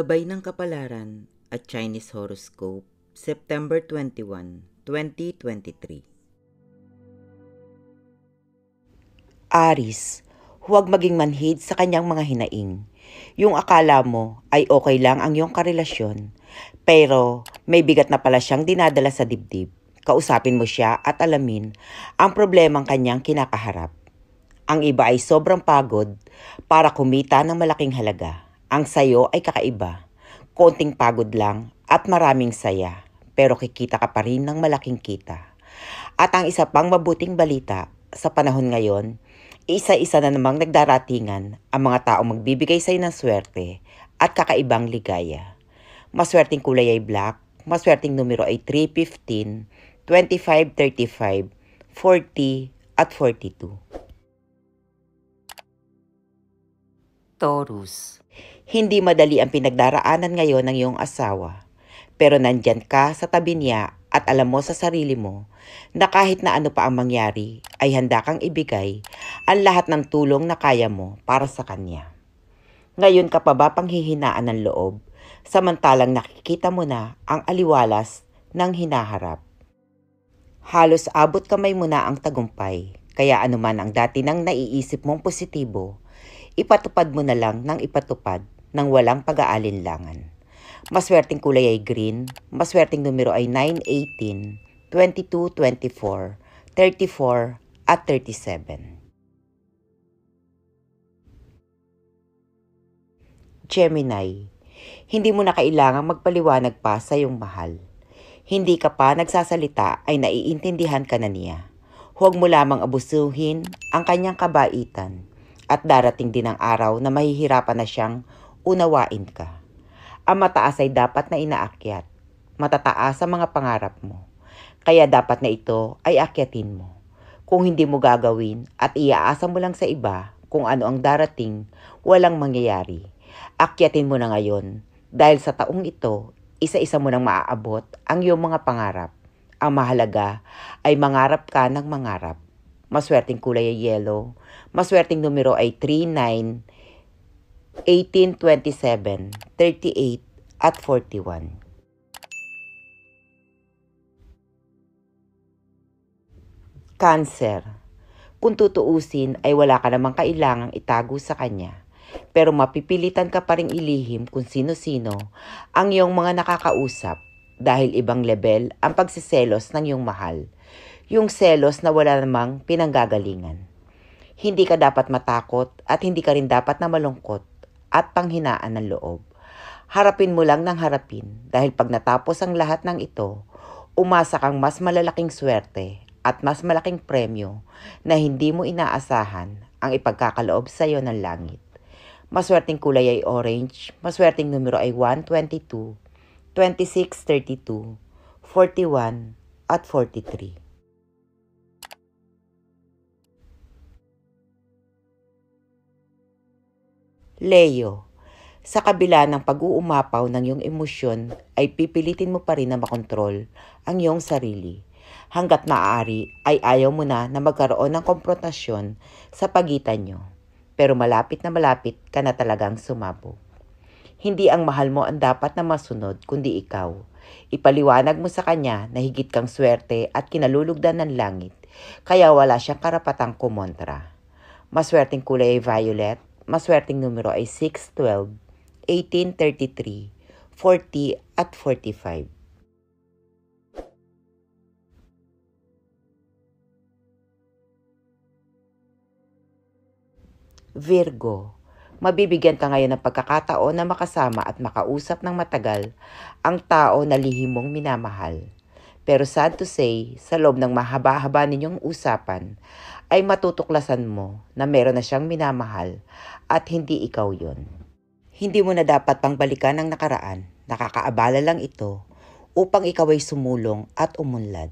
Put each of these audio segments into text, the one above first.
Gabay ng Kapalaran at Chinese Horoscope, September 21, 2023. Aris, huwag maging manhid sa kanyang mga hinaing. Yung akala mo ay okay lang ang iyong karelasyon, pero may bigat na pala siyang dinadala sa dibdib. Kausapin mo siya at alamin ang problemang kanyang kinakaharap. Ang iba ay sobrang pagod para kumita ng malaking halaga ang sayo ay kakaiba. Konting pagod lang at maraming saya. Pero kikita ka pa rin ng malaking kita. At ang isa pang mabuting balita sa panahon ngayon, isa-isa na namang nagdaratingan ang mga taong magbibigay sa'yo ng swerte at kakaibang ligaya. Maswerting kulay ay black, maswerting numero ay 315, 2535, 40, at 42. Taurus hindi madali ang pinagdaraanan ngayon ng iyong asawa. Pero nandyan ka sa tabi niya at alam mo sa sarili mo na kahit na ano pa ang mangyari ay handa kang ibigay ang lahat ng tulong na kaya mo para sa kanya. Ngayon ka pa ba panghihinaan ng loob samantalang nakikita mo na ang aliwalas ng hinaharap. Halos abot kamay mo na ang tagumpay kaya anuman ang dati nang naiisip mong positibo, ipatupad mo na lang ng ipatupad ng walang pag-aalinlangan. Maswerteng kulay ay green, maswerteng numero ay 9, 18, 22, 24, 34, at 37. Gemini, hindi mo na kailangang magpaliwanag pa sa iyong mahal. Hindi ka pa nagsasalita ay naiintindihan ka na niya. Huwag mo lamang abusuhin ang kanyang kabaitan at darating din ang araw na mahihirapan na siyang unawain ka. Ang mataas ay dapat na inaakyat. Matataas ang mga pangarap mo. Kaya dapat na ito ay akyatin mo. Kung hindi mo gagawin at iaasa mo lang sa iba kung ano ang darating, walang mangyayari. Akyatin mo na ngayon dahil sa taong ito, isa-isa mo nang maaabot ang iyong mga pangarap. Ang mahalaga ay mangarap ka ng mangarap. Maswerteng kulay ay yellow. Maswerteng numero ay 39 1827, 38, at 41. Cancer. Kung tutuusin ay wala ka namang kailangang itago sa kanya. Pero mapipilitan ka pa rin ilihim kung sino-sino ang iyong mga nakakausap dahil ibang level ang pagsiselos ng iyong mahal. Yung selos na wala namang pinanggagalingan. Hindi ka dapat matakot at hindi ka rin dapat na malungkot at panghinaan ng loob. Harapin mo lang ng harapin dahil pag natapos ang lahat ng ito, umasa kang mas malalaking swerte at mas malaking premyo na hindi mo inaasahan ang ipagkakaloob sa iyo ng langit. Maswerteng kulay ay orange, maswerteng numero ay 122, 26, 32, 41, at 43. Leo, sa kabila ng pag-uumapaw ng iyong emosyon ay pipilitin mo pa rin na makontrol ang iyong sarili. Hanggat maaari ay ayaw mo na na magkaroon ng komprontasyon sa pagitan nyo. Pero malapit na malapit ka na talagang sumabog. Hindi ang mahal mo ang dapat na masunod kundi ikaw. Ipaliwanag mo sa kanya na higit kang swerte at kinalulugdan ng langit, kaya wala siyang karapatang kumontra. Maswerteng kulay ay violet, maswerteng numero ay 6, 12, 18, 33, 40 at 45. Virgo, mabibigyan ka ngayon ng pagkakataon na makasama at makausap ng matagal ang tao na lihim mong minamahal. Pero sad to say, sa loob ng mahaba-haba ninyong usapan, ay matutuklasan mo na meron na siyang minamahal at hindi ikaw yon. Hindi mo na dapat pangbalikan ang nakaraan, nakakaabala lang ito upang ikaw ay sumulong at umunlad.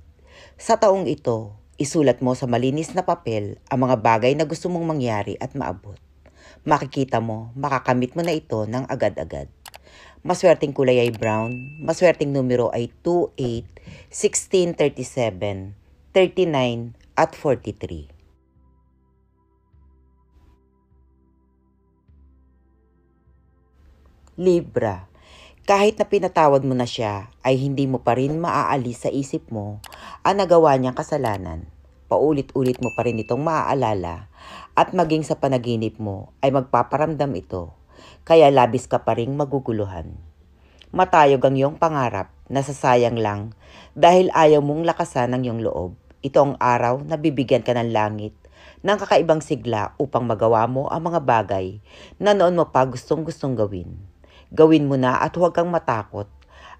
Sa taong ito, isulat mo sa malinis na papel ang mga bagay na gusto mong mangyari at maabot. Makikita mo, makakamit mo na ito ng agad-agad. Maswerteng kulay ay brown, maswerteng numero ay 28, 16, 37, 39, at 43. Libra. Kahit na pinatawad mo na siya, ay hindi mo pa rin maaalis sa isip mo ang nagawa niyang kasalanan. Paulit-ulit mo pa rin itong maaalala at maging sa panaginip mo ay magpaparamdam ito, kaya labis ka pa rin maguguluhan. Matayog ang iyong pangarap, na nasasayang lang dahil ayaw mong lakasan ang iyong loob. Ito ang araw na bibigyan ka ng langit ng kakaibang sigla upang magawa mo ang mga bagay na noon mo pa gustong-gustong gawin. Gawin mo na at huwag kang matakot.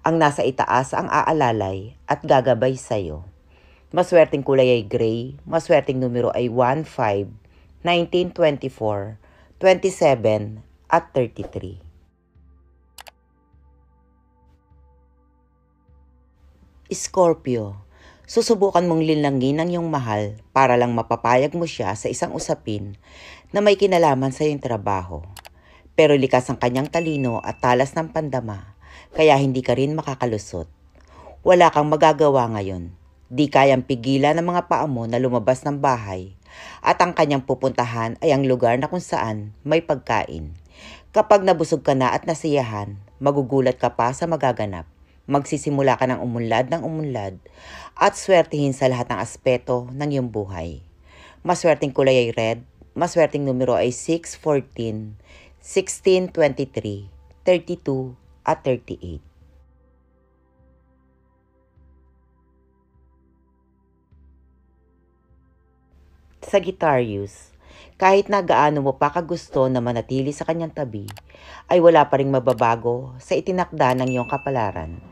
Ang nasa itaas ang aalalay at gagabay sa'yo. Maswerteng kulay ay gray, maswerteng numero ay 1, 5, 19, 24, 27, at 33. Scorpio, susubukan mong linlangin ang iyong mahal para lang mapapayag mo siya sa isang usapin na may kinalaman sa iyong trabaho pero likas ang kanyang talino at talas ng pandama, kaya hindi ka rin makakalusot. Wala kang magagawa ngayon. Di kayang pigilan ng mga paamo na lumabas ng bahay at ang kanyang pupuntahan ay ang lugar na kung saan may pagkain. Kapag nabusog ka na at nasiyahan, magugulat ka pa sa magaganap. Magsisimula ka ng umunlad ng umunlad at swertihin sa lahat ng aspeto ng iyong buhay. Maswerteng kulay ay red, maswerteng numero ay 614, 1623, 32 at 38. Sagittarius, kahit na gaano mo pa kagusto na manatili sa kanyang tabi, ay wala pa rin mababago sa itinakda ng iyong kapalaran.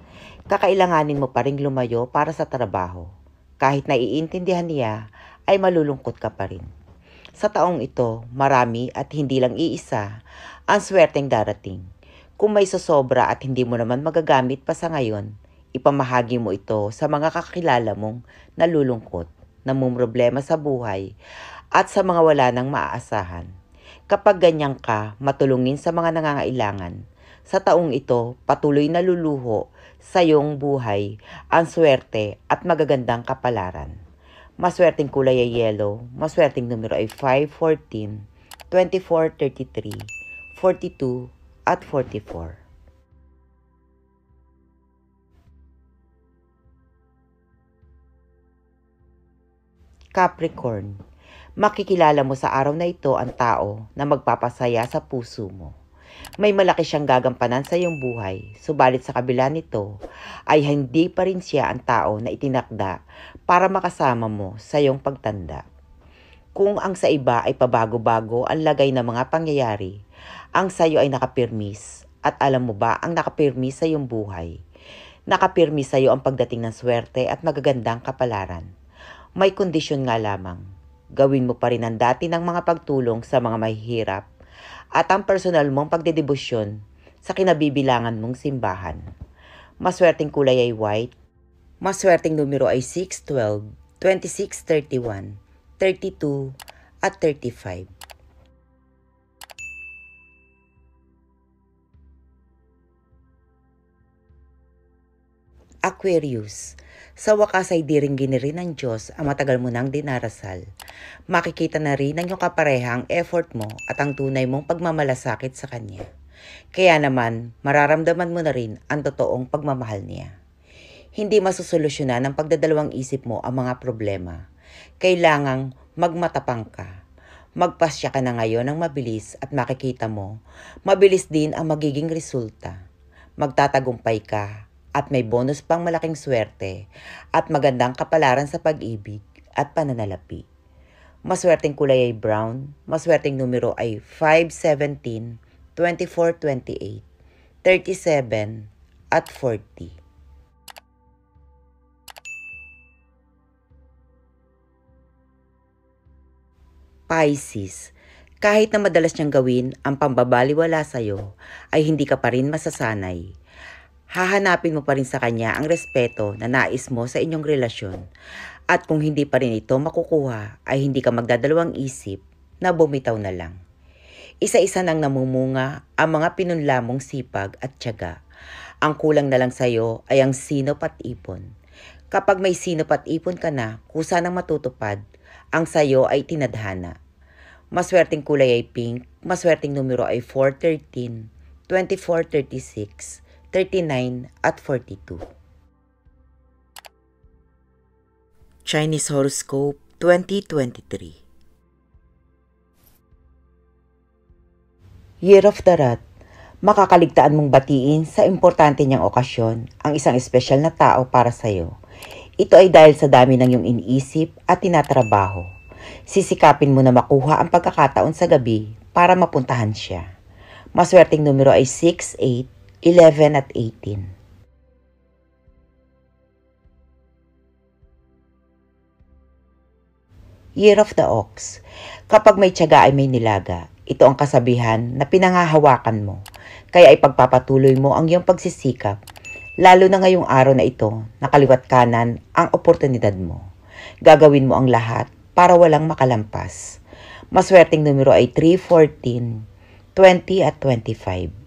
Kakailanganin mo pa rin lumayo para sa trabaho. Kahit naiintindihan niya, ay malulungkot ka pa rin. Sa taong ito, marami at hindi lang iisa ang swerteng darating. Kung may sosobra at hindi mo naman magagamit pa sa ngayon, ipamahagi mo ito sa mga kakilala mong nalulungkot, namumroblema sa buhay, at sa mga wala nang maaasahan. Kapag ganyan ka, matulungin sa mga nangangailangan. Sa taong ito, patuloy na luluho sa iyong buhay ang swerte at magagandang kapalaran. Maswerteng kulay ay yellow. Maswerteng numero ay 5, 14, 24, 33, 42, at 44. Capricorn, makikilala mo sa araw na ito ang tao na magpapasaya sa puso mo. May malaki siyang gagampanan sa iyong buhay, subalit sa kabila nito ay hindi pa rin siya ang tao na itinakda para makasama mo sa iyong pagtanda. Kung ang sa iba ay pabago-bago ang lagay ng mga pangyayari, ang sa iyo ay nakapirmis at alam mo ba ang nakapirmis sa iyong buhay? Nakapirmis sa iyo ang pagdating ng swerte at magagandang kapalaran. May kondisyon nga lamang. Gawin mo pa rin ang dati ng mga pagtulong sa mga mahihirap at ang personal mong pagdedebosyon sa kinabibilangan mong simbahan. Maswerteng kulay ay white. Maswerteng numero ay 6, 12, 26, 31, 32, at 35. Aquarius, sa wakas ay diringgin rin ng Diyos ang matagal mo nang dinarasal. Makikita na rin ang iyong kaparehang effort mo at ang tunay mong pagmamalasakit sa Kanya. Kaya naman, mararamdaman mo na rin ang totoong pagmamahal niya. Hindi masusolusyonan ng pagdadalawang isip mo ang mga problema. Kailangang magmatapang ka magpasya ka na ngayon ng mabilis at makikita mo, mabilis din ang magiging resulta. Magtatagumpay ka at may bonus pang malaking swerte at magandang kapalaran sa pag-ibig at pananalapi. Maswerteng kulay ay brown, maswerteng numero ay 517, 2428, 37, at 40. Pisces, kahit na madalas niyang gawin ang pambabaliwala sa'yo, ay hindi ka pa rin masasanay hahanapin mo pa rin sa kanya ang respeto na nais mo sa inyong relasyon. At kung hindi pa rin ito makukuha, ay hindi ka magdadalawang isip na bumitaw na lang. Isa-isa nang namumunga ang mga pinunla mong sipag at tiyaga. Ang kulang na lang sa'yo ay ang sinop at ipon. Kapag may sinop at ipon ka na, kusa nang matutupad, ang sayo ay tinadhana. Maswerteng kulay ay pink, maswerteng numero ay 413, 2436, 39 at 42. Chinese Horoscope 2023 Year of the Rat Makakaligtaan mong batiin sa importante niyang okasyon ang isang espesyal na tao para sa'yo. Ito ay dahil sa dami ng iyong iniisip at tinatrabaho. Sisikapin mo na makuha ang pagkakataon sa gabi para mapuntahan siya. Maswerteng numero ay 6, 8, 11 at 18. Year of the Ox. Kapag may tiyaga ay may nilaga, ito ang kasabihan na pinangahawakan mo. Kaya ay pagpapatuloy mo ang iyong pagsisikap, lalo na ngayong araw na ito, nakaliwat kanan ang oportunidad mo. Gagawin mo ang lahat para walang makalampas. Maswerteng numero ay 3, 14, 20 at 25.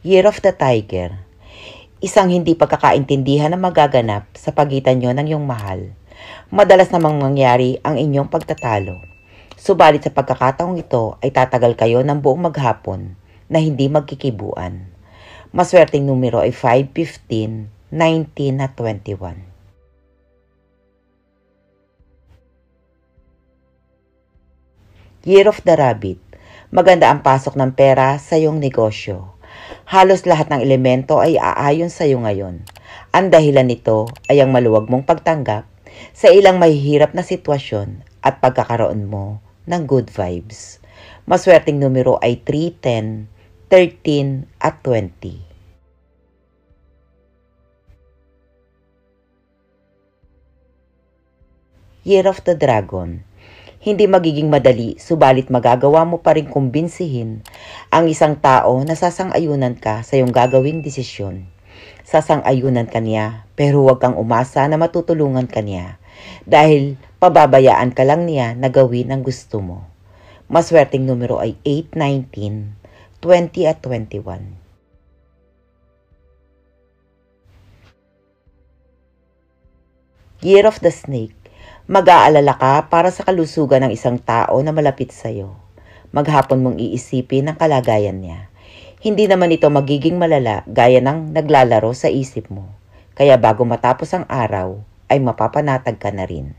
Year of the Tiger. Isang hindi pagkakaintindihan na magaganap sa pagitan nyo ng iyong mahal. Madalas namang mangyari ang inyong pagtatalo. Subalit sa pagkakataong ito ay tatagal kayo ng buong maghapon na hindi magkikibuan. Maswerteng numero ay 5, 15, 19 at 21. Year of the Rabbit. Maganda ang pasok ng pera sa iyong negosyo. Halos lahat ng elemento ay aayon sa iyo ngayon. Ang dahilan nito ay ang maluwag mong pagtanggap sa ilang mahihirap na sitwasyon at pagkakaroon mo ng good vibes. Maswerteng numero ay 3, 10, 13 at 20. Year of the Dragon hindi magiging madali, subalit magagawa mo pa rin kumbinsihin ang isang tao na sasang-ayunan ka sa iyong gagawing desisyon. Sasang-ayunan ka niya, pero huwag kang umasa na matutulungan ka niya dahil pababayaan ka lang niya na gawin ang gusto mo. Maswerteng numero ay 8, 19, 20 at 21. Year of the Snake Mag-aalala ka para sa kalusugan ng isang tao na malapit sa iyo. Maghapon mong iisipin ang kalagayan niya. Hindi naman ito magiging malala gaya ng naglalaro sa isip mo. Kaya bago matapos ang araw, ay mapapanatag ka na rin.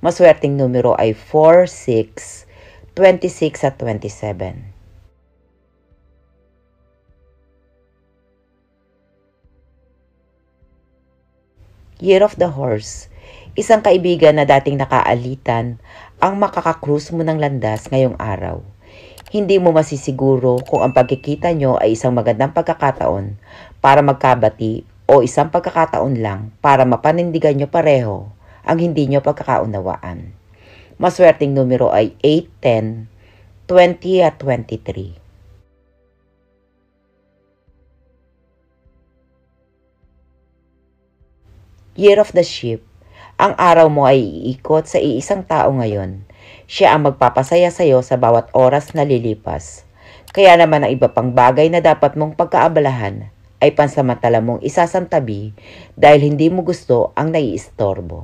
Maswerteng numero ay 4, 6, 26 at 27. Year of the Horse Isang kaibigan na dating nakaalitan ang makakakrus mo ng landas ngayong araw. Hindi mo masisiguro kung ang pagkikita nyo ay isang magandang pagkakataon para magkabati o isang pagkakataon lang para mapanindigan nyo pareho ang hindi nyo pagkakaunawaan. Maswerteng numero ay 8, 10, 20 at 23. Year of the Sheep ang araw mo ay iikot sa iisang tao ngayon. Siya ang magpapasaya sa iyo sa bawat oras na lilipas. Kaya naman ang iba pang bagay na dapat mong pagkaabalahan ay pansamantala mong isasantabi dahil hindi mo gusto ang naiistorbo.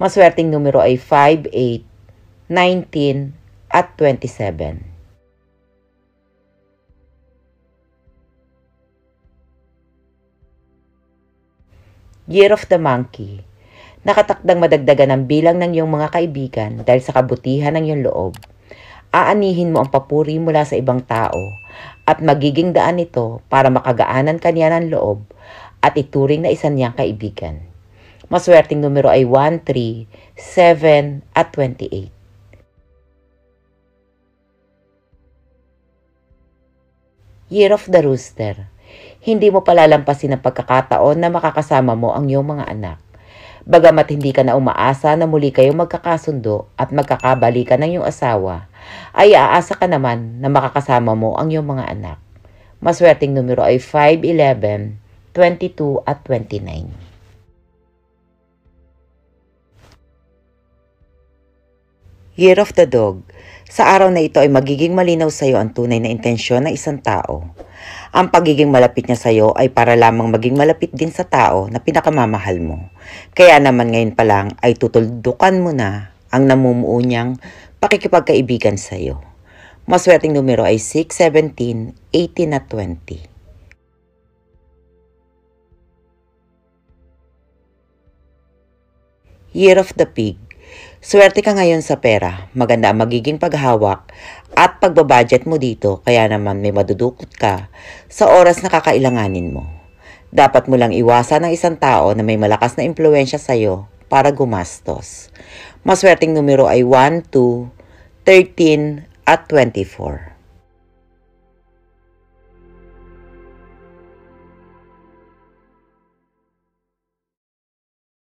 Maswerteng numero ay 5, 8, 19, at 27. Year of the Monkey nakatakdang madagdagan ang bilang ng iyong mga kaibigan dahil sa kabutihan ng iyong loob. Aanihin mo ang papuri mula sa ibang tao at magiging daan nito para makagaanan kanya ng loob at ituring na isa niyang kaibigan. Maswerteng numero ay 1, 3, 7 at 28. Year of the Rooster. Hindi mo palalampasin ang pagkakataon na makakasama mo ang iyong mga anak. Bagamat hindi ka na umaasa na muli kayong magkakasundo at magkakabalikan ng iyong asawa, ay aasa ka naman na makakasama mo ang iyong mga anak. Maswerteng numero ay 5, 11, 22 at 29. Year of the Dog. Sa araw na ito ay magiging malinaw sa iyo ang tunay na intensyon ng isang tao. Ang pagiging malapit niya sa iyo ay para lamang maging malapit din sa tao na pinakamamahal mo. Kaya naman ngayon pa lang ay tutuldukan mo na ang namumuo niyang pakikipagkaibigan sa iyo. Maswerteng numero ay 6, 17, 18 at 20. Year of the Pig Swerte ka ngayon sa pera. Maganda ang magiging paghawak at pagbabudget mo dito kaya naman may madudukot ka sa oras na kakailanganin mo. Dapat mo lang iwasan ang isang tao na may malakas na impluensya sa'yo para gumastos. Maswerteng numero ay 1, 2, 13 at 24.